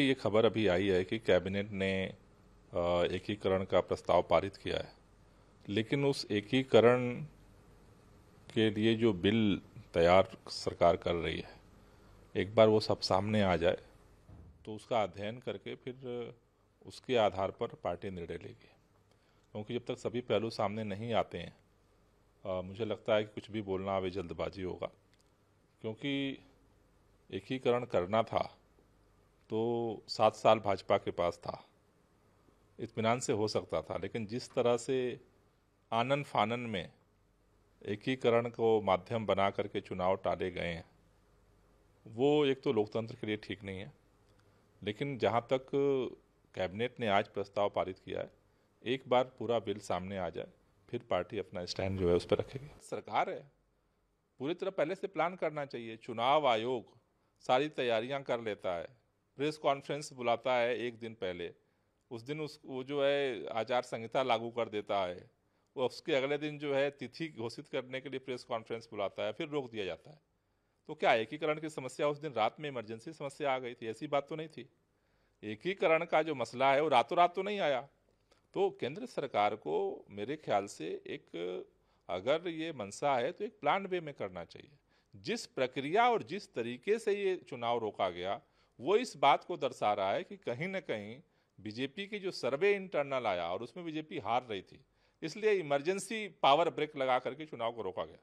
ये खबर अभी आई है कि कैबिनेट ने एकीकरण का प्रस्ताव पारित किया है लेकिन उस एकीकरण के लिए जो बिल तैयार सरकार कर रही है एक बार वो सब सामने आ जाए तो उसका अध्ययन करके फिर उसके आधार पर पार्टी निर्णय लेगी क्योंकि जब तक सभी पहलू सामने नहीं आते हैं आ, मुझे लगता है कि कुछ भी बोलना अभी जल्दबाजी होगा क्योंकि एकीकरण करना था तो सात साल भाजपा के पास था इतमान से हो सकता था लेकिन जिस तरह से आनन फानन में एकीकरण को माध्यम बना करके चुनाव टाले गए हैं वो एक तो लोकतंत्र के लिए ठीक नहीं है लेकिन जहाँ तक कैबिनेट ने आज प्रस्ताव पारित किया है एक बार पूरा बिल सामने आ जाए फिर पार्टी अपना स्टैंड जो है उस पर रखेगी सरकार है पूरी तरह पहले से प्लान करना चाहिए चुनाव आयोग सारी तैयारियां कर लेता है प्रेस कॉन्फ्रेंस बुलाता है एक दिन पहले उस दिन उस वो जो है आचार संहिता लागू कर देता है वो उसके अगले दिन जो है तिथि घोषित करने के लिए प्रेस कॉन्फ्रेंस बुलाता है फिर रोक दिया जाता है तो क्या एकीकरण की समस्या उस दिन रात में इमरजेंसी समस्या आ गई थी ऐसी बात तो नहीं थी एकीकरण का जो मसला है वो रातों रात तो नहीं आया तो केंद्र सरकार को मेरे ख्याल से एक अगर ये मनसा है तो एक प्लान वे में करना चाहिए जिस प्रक्रिया और जिस तरीके से ये चुनाव रोका गया वो इस बात को दर्शा रहा है कि कहीं ना कहीं बीजेपी की जो सर्वे इंटरनल आया और उसमें बीजेपी हार रही थी इसलिए इमरजेंसी पावर ब्रेक लगा करके चुनाव को रोका गया